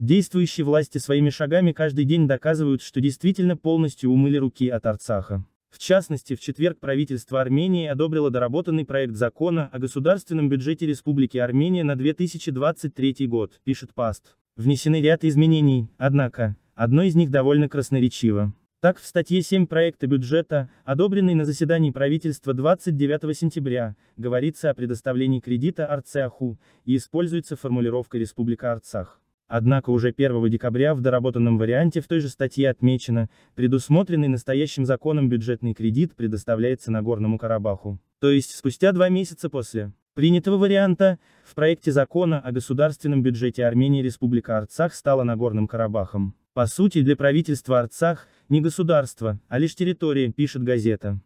Действующие власти своими шагами каждый день доказывают, что действительно полностью умыли руки от Арцаха. В частности, в четверг правительство Армении одобрило доработанный проект закона о государственном бюджете Республики Армения на 2023 год, пишет ПАСТ. Внесены ряд изменений, однако, одно из них довольно красноречиво. Так, в статье 7 проекта бюджета, одобренной на заседании правительства 29 сентября, говорится о предоставлении кредита Арцаху и используется формулировка Республика Арцах. Однако уже 1 декабря в доработанном варианте в той же статье отмечено, предусмотренный настоящим законом бюджетный кредит предоставляется Нагорному Карабаху. То есть спустя два месяца после принятого варианта, в проекте закона о государственном бюджете Армении Республика Арцах стала Нагорным Карабахом. По сути для правительства Арцах, не государство, а лишь территория, пишет газета.